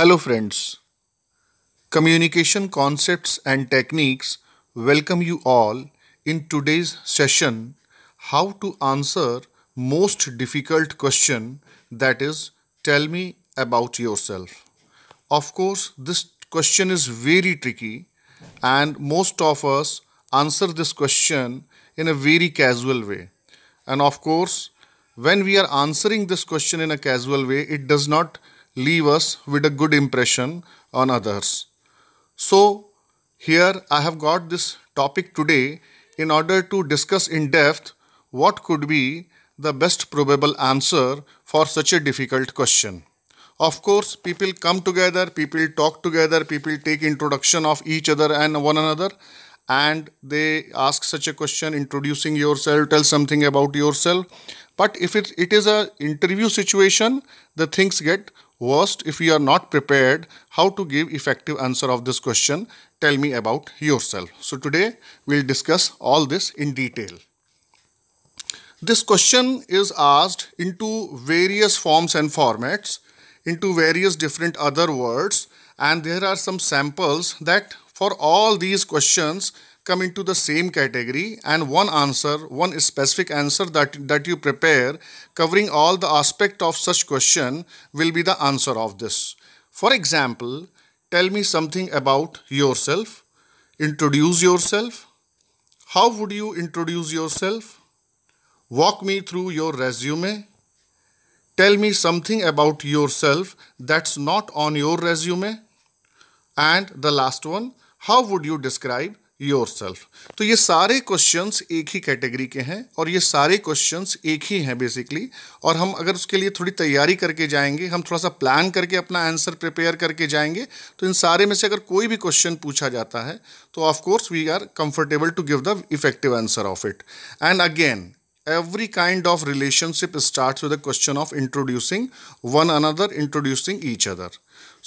Hello, friends. Communication Concepts and Techniques welcome you all in today's session How to Answer Most Difficult Question that is, Tell me about yourself. Of course, this question is very tricky, and most of us answer this question in a very casual way. And of course, when we are answering this question in a casual way, it does not leave us with a good impression on others. So, here I have got this topic today in order to discuss in depth what could be the best probable answer for such a difficult question. Of course, people come together, people talk together, people take introduction of each other and one another and they ask such a question introducing yourself tell something about yourself but if it, it is a interview situation the things get Worst, if you are not prepared how to give effective answer of this question, tell me about yourself. So today we'll discuss all this in detail. This question is asked into various forms and formats, into various different other words and there are some samples that for all these questions come into the same category and one answer, one specific answer that, that you prepare covering all the aspect of such question will be the answer of this. For example, tell me something about yourself, introduce yourself, how would you introduce yourself, walk me through your resume, tell me something about yourself that's not on your resume, and the last one, how would you describe yourself तो ये सारे questions एक ही category के हैं और ये सारे questions एक ही हैं बेसिकली और हम अगर उसके लिए थोड़ी तैयारी करके जाएंगे हम थोड़ा सा प्लान करके अपना आंसर प्रिपेयर करके जाएंगे तो इन सारे में से अगर कोई भी क्वेश्चन पूछा जाता है तो of course we are comfortable to give the effective answer of it and again every kind of relationship starts with a question of introducing one another introducing each other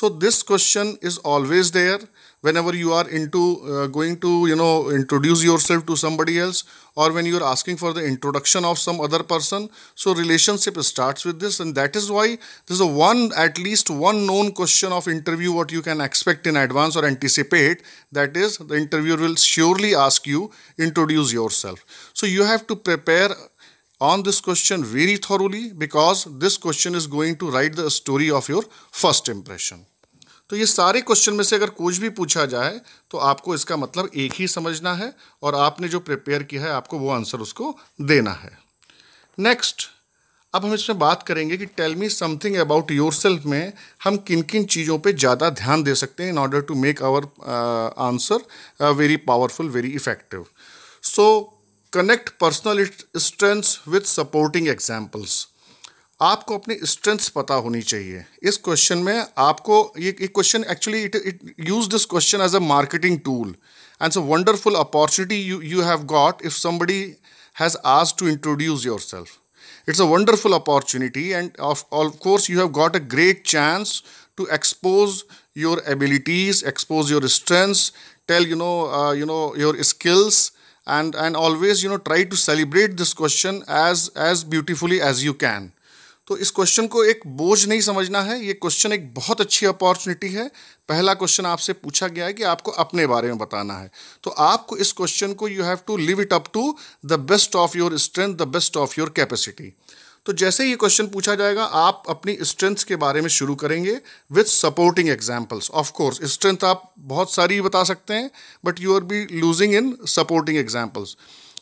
so this question is always there whenever you are into uh, going to you know introduce yourself to somebody else or when you are asking for the introduction of some other person so relationship starts with this and that is why there's a one at least one known question of interview what you can expect in advance or anticipate that is the interviewer will surely ask you introduce yourself so you have to prepare on this question very thoroughly because this question is going to write the story of your first impression तो ये सारे question में से अगर कुछ भी पूछा जाए तो आपको इसका मतलब एक ही समझना है और आपने जो प्रिपेयर किया है आपको वो आंसर उसको देना है नेक्स्ट अब हम इसमें बात करेंगे कि tell me something about yourself में हम किन किन चीज़ों पे ज़्यादा ध्यान दे सकते हैं in order to make our answer very powerful very effective so connect personal strengths with supporting examples आपको अपनी स्ट्रेंथ्स पता होनी चाहिए इस क्वेश्चन में आपको ये question actually it it use this question as a marketing tool and so wonderful opportunity you you have got if somebody has आज to introduce yourself it's a wonderful opportunity and of course you have got a great chance to expose your abilities expose your strengths tell you know you know your skills and and always you know try to celebrate this question as as beautifully as you can तो इस question को एक बोझ नहीं समझना है ये question एक बहुत अच्छी अपॉर्चुनिटी है पहला क्वेश्चन आपसे पूछा गया है कि आपको अपने बारे में बताना है तो आपको इस क्वेश्चन को you have to live it up to the best of your strength the best of your capacity तो जैसे ही ये क्वेश्चन पूछा जाएगा आप अपनी स्ट्रेंथ्स के बारे में शुरू करेंगे with supporting examples of course strength आप बहुत सारी बता सकते हैं but you are be losing in supporting examples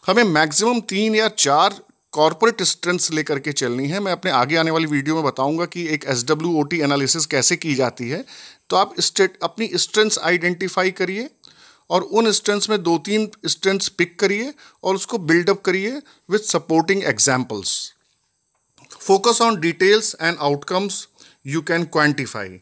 हमें मैक्सिमम तीन या चार कॉरपोरेट स्ट्रेंथ्स लेकर के चलनी है मैं अपने आगे आने वाली वीडियो में बताऊंगा कि एक S W O T analysis कैसे की जाती है तो आप स्टेट अपनी स्ट्रेंथ्स आइडेंटिफाई करिए और उन स्ट्रेंथ्स में दो तीन स्ट्रेंथ्स पिक करिए और उसको बिल्डअप करिए with supporting examples focus on details and outcomes you can quantify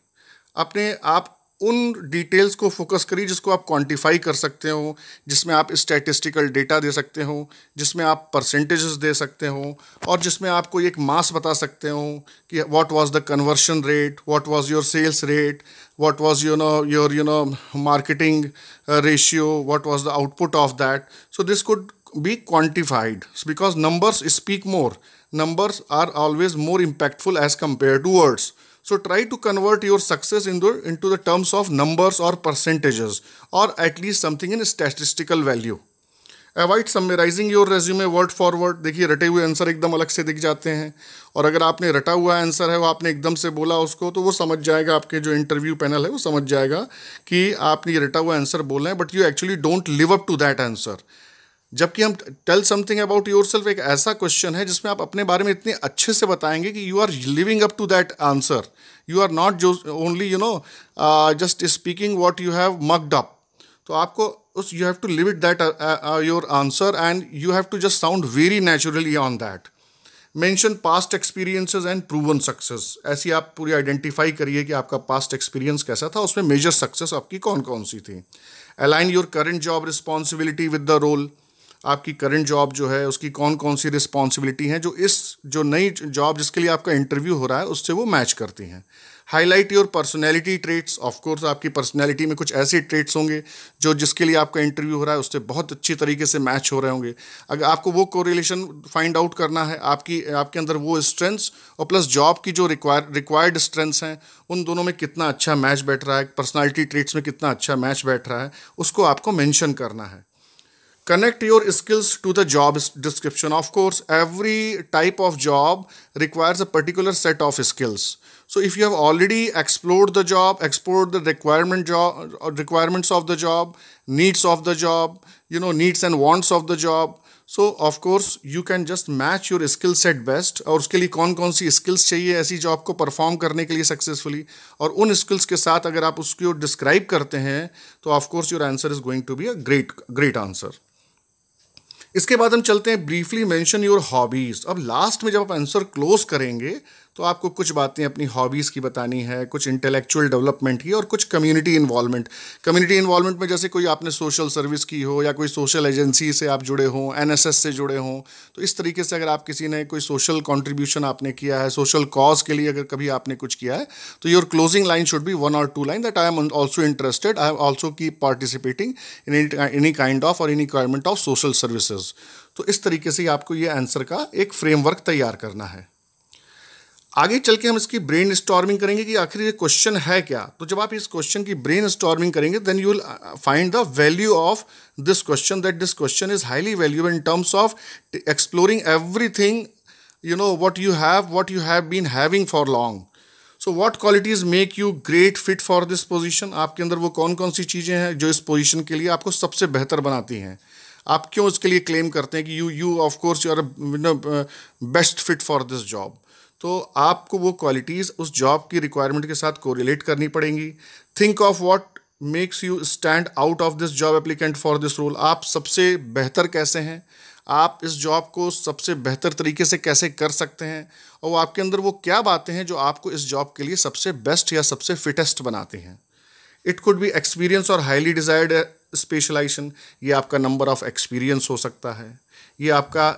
अपने आप उन डिटेल्स को फोकस करिए जिसको आप क्वांटिफाई कर सकते हो जिसमें आप स्टैटिस्टिकल डेटा दे सकते हो जिसमें आप परसेंटेजेस दे सकते हो और जिसमें आप कोई एक मास बता सकते हो कि what was the conversion rate what was your sales rate what was you know your you know marketing ratio what was the output of that so this could be quantified because numbers speak more numbers are always more impactful as compare to words So try to convert your success into, into the terms of numbers or percentages or at least something in statistical value. Avoid summarising your resume word for word देखिए रटे हुए answer एकदम अलग से दिख जाते हैं और अगर आपने रटा हुआ आंसर है वो आपने एकदम से बोला उसको तो वो समझ जाएगा आपके जो इंटरव्यू पैनल है वो समझ जाएगा कि आपने ये रटा हुआ आंसर बोला है but you actually don't live up to that answer जबकि हम tell something about yourself एक ऐसा क्वेश्चन है जिसमें आप अपने बारे में इतने अच्छे से बताएंगे कि you are living up to that answer you are not जो only you know just speaking what you have mugged up तो आपको उस you have to it that your answer and you have to just sound very naturally on that mention past experiences and proven success ऐसी आप पूरी identify करिए कि आपका past experience कैसा था उसमें मेजर सक्सेस आपकी कौन कौन सी थी align your current job responsibility with the role आपकी करंट जॉब जो है उसकी कौन कौन सी रिस्पॉन्सिबिलिटी हैं जो इस जो नई जॉब जिसके लिए आपका इंटरव्यू हो रहा है उससे वो मैच करती हैं highlight your personality traits of course आपकी पर्सनैलिटी में कुछ ऐसे ट्रेट्स होंगे जो जिसके लिए आपका इंटरव्यू हो रहा है उससे बहुत अच्छी तरीके से मैच हो रहे होंगे अगर आपको वो कोरिलेशन फाइंड आउट करना है आपकी आपके अंदर वो स्ट्रेंथ्स और प्लस जॉब की जो रिक्वायर रिक्वायर्ड स्ट्रेंथ्स हैं उन दोनों में कितना अच्छा मैच बैठ रहा है पर्सनैलिटी ट्रेट्स में कितना अच्छा मैच बैठ रहा है उसको आपको मैंशन करना है connect your skills to the job description of course every type of job requires a particular set of skills so if you have already explored the job explored the requirement job requirements of the job needs of the job you know needs and wants of the job so of course you can just match your skill set best और उसके लिए कौन कौन सी skills चाहिए ऐसी job को perform करने के लिए successfully और उन skills के साथ अगर आप उसको describe करते हैं तो of course your answer is going to be a great great answer इसके बाद हम चलते हैं ब्रीफली मेंशन योर हॉबीज़ अब लास्ट में जब आप आंसर क्लोज करेंगे तो आपको कुछ बातें अपनी हॉबीज़ की बतानी है कुछ इंटेलेक्चुअल डेवलपमेंट की और कुछ कम्युनिटी इन्वॉलमेंट कम्युनिटी इन्वॉलमेंट में जैसे कोई आपने सोशल सर्विस की हो या कोई सोशल एजेंसी से आप जुड़े हों एन से जुड़े हों तो इस तरीके से अगर आप किसी ने कोई सोशल कॉन्ट्रीब्यूशन आपने किया है सोशल कॉज के लिए अगर कभी आपने कुछ किया है तो your closing line should be one और two line that I am also interested I am also keep participating in any kind of और any requirement of social services तो इस तरीके से आपको ये आंसर का एक फ्रेमवर्क तैयार करना है आगे चल के हम इसकी ब्रेन स्टॉर्मिंग करेंगे कि आखिर ये क्वेश्चन है क्या तो जब आप इस क्वेश्चन की ब्रेन स्टॉर्मिंग करेंगे then you will find the value of this question that this question is highly valuable in terms of exploring everything you know what you have what you have been having for long so what qualities make you great fit for this position आपके अंदर वो कौन कौन सी चीज़ें हैं जो इस position के लिए आपको सबसे बेहतर बनाती हैं आप क्यों इसके लिए क्लेम करते हैं कि you you of course you are best fit for this job तो आपको वो क्वालिटीज़ उस जॉब की रिक्वायरमेंट के साथ कोरिलेट करनी पड़ेंगी think of what makes you stand out of this job applicant for this role आप सबसे बेहतर कैसे हैं आप इस जॉब को सबसे बेहतर तरीके से कैसे कर सकते हैं और वो आपके अंदर वो क्या बातें हैं जो आपको इस जॉब के लिए सबसे बेस्ट या सबसे फिटेस्ट बनाते हैं इट कुड बी एक्सपीरियंस और हाईली डिज़ायर्ड स्पेशलाइजेशन ये आपका नंबर ऑफ एक्सपीरियंस हो सकता है ये आपका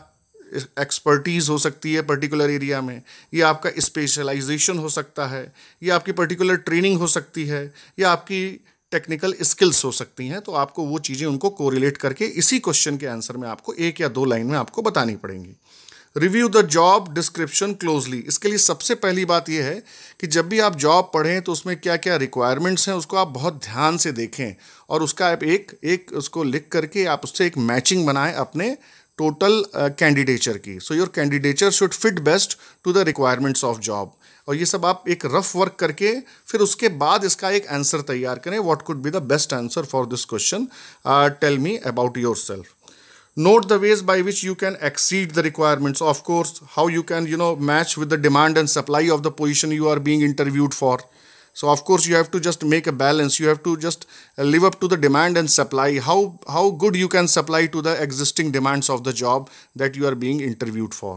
एक्सपर्टीज़ हो सकती है पर्टिकुलर एरिया में या आपका स्पेशलाइजेशन हो सकता है या आपकी पर्टिकुलर ट्रेनिंग हो सकती है या आपकी टेक्निकल स्किल्स हो सकती हैं तो आपको वो चीज़ें उनको कोरिलेट करके इसी क्वेश्चन के आंसर में आपको एक या दो लाइन में आपको बतानी पड़ेंगी review the job description closely इसके लिए सबसे पहली बात यह है कि जब भी आप जॉब पढ़ें तो उसमें क्या क्या रिक्वायरमेंट्स हैं उसको आप बहुत ध्यान से देखें और उसका आप एक एक उसको लिख करके आप उससे एक मैचिंग बनाएं अपने टोटल कैंडिडेचर uh, की so your candidature should fit best to the requirements of job और ये सब आप एक रफ वर्क करके फिर उसके बाद इसका एक आंसर तैयार करें what could be the best answer for this question tell me about yourself note the ways by which you can exceed the requirements of course how you can you know match with the demand and supply of the position you are being interviewed for so of course you have to just make a balance you have to just live up to the demand and supply how how good you can supply to the existing demands of the job that you are being interviewed for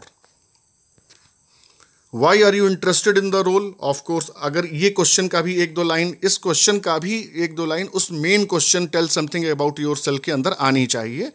why are you interested in the role of course agar ye question ka bhi ek do line is question ka bhi ek do line us main question tell something about yourself ke andar aani chahiye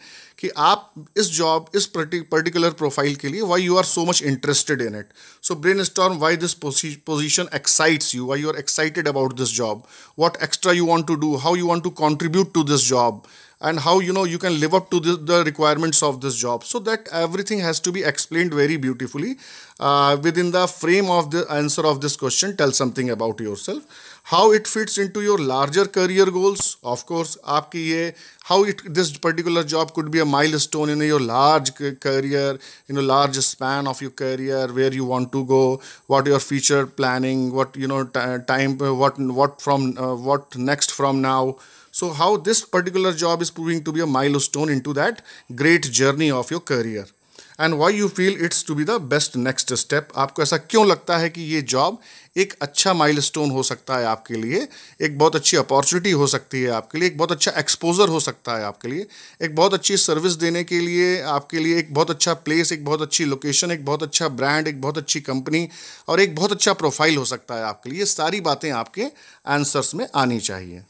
कि आप इस job इस particular profile के लिए why you are so much interested in it so brainstorm why this position excites you why you are excited about this job what extra you want to do how you want to contribute to this job and how you know you can live up to this the requirements of this job so that everything has to be explain very beautifully within the frame of the answer of this question tell something about yourself how it fits into your larger career goals of course aapki ye how it this particular job could be a milestone in your large career you know large span of your career where you want to go what your future planning what you know time uh, what what from uh, what next from now so how this particular job is proving to be a milestone into that great journey of your career and why you feel it's to be the best next step आपको ऐसा क्यों लगता है कि ये job एक अच्छा mile हो सकता है आपके लिए एक बहुत अच्छी अपॉर्चुनिटी हो सकती है आपके लिए एक बहुत अच्छा एक्सपोजर हो सकता है आपके लिए एक बहुत अच्छी सर्विस देने के लिए आपके लिए एक बहुत अच्छा प्लेस एक बहुत अच्छी लोकेशन एक बहुत अच्छा ब्रांड एक बहुत अच्छी कंपनी और एक बहुत अच्छा प्रोफाइल हो सकता है आपके लिए सारी बातें आपके आंसर्स में आनी चाहिए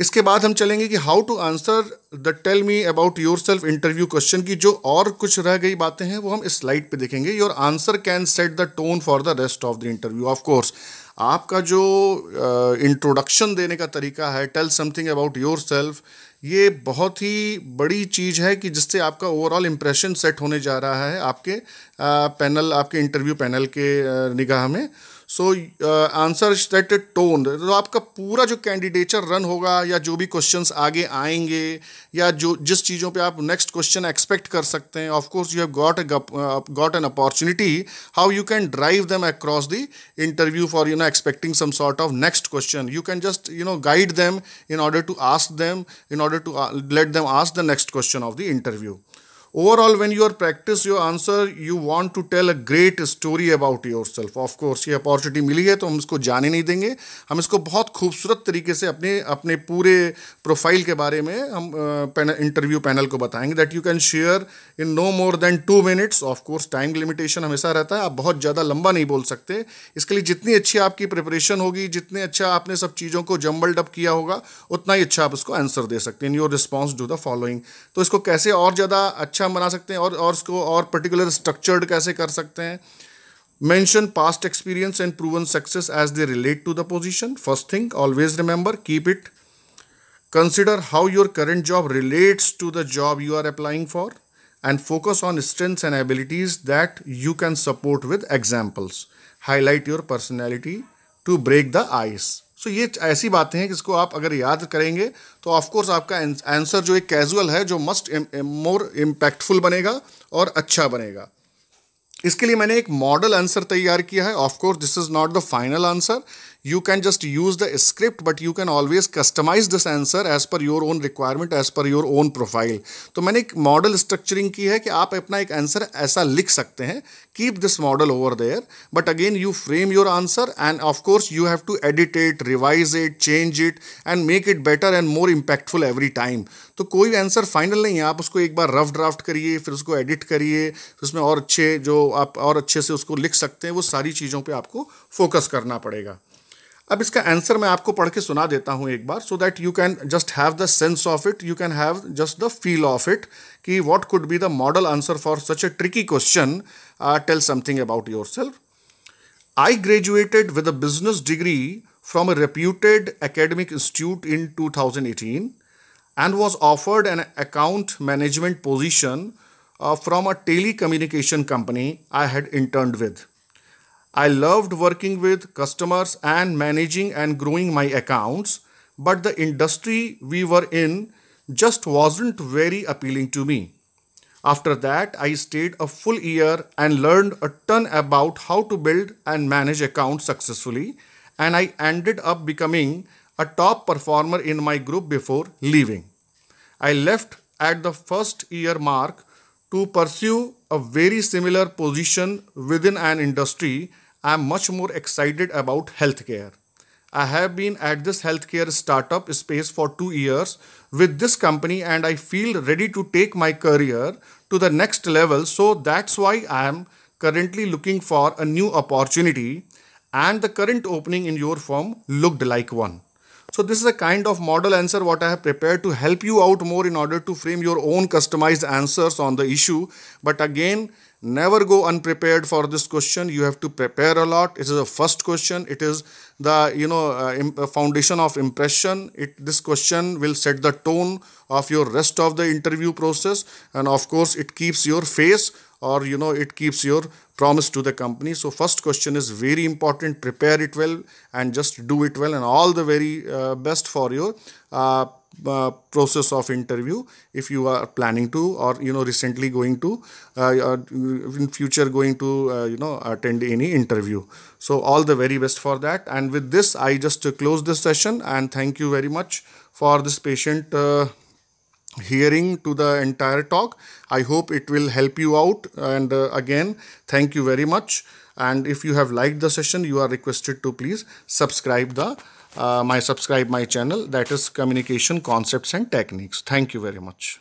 इसके बाद हम चलेंगे कि how to answer the tell me about yourself interview question की जो और कुछ रह गई बातें हैं वो हम इस स्लाइड पे देखेंगे your answer can set the tone for the rest of the interview of course आपका जो इंट्रोडक्शन uh, देने का तरीका है tell something about yourself ये बहुत ही बड़ी चीज़ है कि जिससे आपका ओवरऑल इम्प्रेशन सेट होने जा रहा है आपके पैनल uh, आपके इंटरव्यू पैनल के uh, निगाह में सो आंसर दैट टोन तो आपका पूरा जो कैंडिडेचर रन होगा या जो भी क्वेश्चंस आगे आएंगे या जो जिस चीज़ों पे आप नेक्स्ट क्वेश्चन एक्सपेक्ट कर सकते हैं of course you have got got an opportunity how you can drive them across the interview for you know expecting some sort of next question you can just you know guide them in order to ask them in order to let them ask the next question of the interview overall when you are practice your answer you want to tell a great story about your self of course ये opportunity मिली है तो हम इसको जाने नहीं देंगे हम इसको बहुत खूबसूरत तरीके से अपने अपने पूरे प्रोफाइल के बारे में हम इंटरव्यू पैनल को बताएंगे that you can share in no more than two minutes of course time limitation हमेशा रहता है आप बहुत ज़्यादा लंबा नहीं बोल सकते इसके लिए जितनी अच्छी आपकी प्रिपरेशन होगी जितने अच्छा आपने सब चीज़ों को जम्बल्ड अप किया होगा उतना ही अच्छा आप उसको आंसर दे सकते हैं in your response do the following तो इसको कैसे और ज़्यादा अच्छा अच्छा हम बना सकते हैं और और उसको और पर्टिकुलर स्ट्रक्चर्ड कैसे कर सकते हैं mention past experience and proven success as they relate to the position first thing always remember keep it consider how your current job relates to the job you are applying for and focus on strengths and abilities that you can support with examples highlight your personality to break the ice so तो ये ऐसी बातें हैं जिसको आप अगर याद करेंगे तो ऑफकोर्स आपका आंसर जो एक कैजुअल है जो मस्ट मोर इम्पैक्टफुल बनेगा और अच्छा बनेगा इसके लिए मैंने एक मॉडल आंसर तैयार किया है of course this is not the final answer you can just use the script but you can always customize this answer as per your own requirement as per your own profile तो मैंने एक model structuring की है कि आप अपना एक answer ऐसा लिख सकते हैं keep this model over there but again you frame your answer and of course you have to edit it revise it change it and make it better and more impactful every time तो कोई answer final नहीं है आप उसको एक बार rough draft करिए फिर उसको एडिट करिए उसमें और अच्छे जो आप और अच्छे से उसको लिख सकते हैं वो सारी चीज़ों पर आपको फोकस करना पड़ेगा अब इसका आंसर मैं आपको पढ़ के सुना देता हूँ एक बार so that you can just have the sense of it you can have just the feel of it कि what could be the model answer for such a tricky question tell something about yourself I graduated with a business degree from a reputed academic institute in eighteen and was offered an account management position from a telecommunication company I had intern with I loved working with customers and managing and growing my accounts, but the industry we were in just wasn't very appealing to me. After that, I stayed a full year and learned a ton about how to build and manage accounts successfully, and I ended up becoming a top performer in my group before leaving. I left at the first year mark to pursue a very similar position within an industry I am much more excited about healthcare. I have been at this healthcare startup space for two years with this company, and I feel ready to take my career to the next level. So that's why I am currently looking for a new opportunity, and the current opening in your firm looked like one. So this is a kind of model answer what I have prepared to help you out more in order to frame your own customized answers on the issue. But again, never go unprepared for this question you have to prepare a lot it is a first question it is the you know uh, uh, foundation of impression it this question will set the tone of your rest of the interview process and of course it keeps your face or you know it keeps your promise to the company so first question is very important prepare it well and just do it well and all the very uh, best for your uh, uh, process of interview if you are planning to or you know recently going to uh, in future going to uh, you know attend any interview so all the very best for that and with this i just close this session and thank you very much for this patient uh, hearing to the entire talk i hope it will help you out and uh, again thank you very much and if you have liked the session you are requested to please subscribe the uh, my subscribe my channel that is communication concepts and techniques thank you very much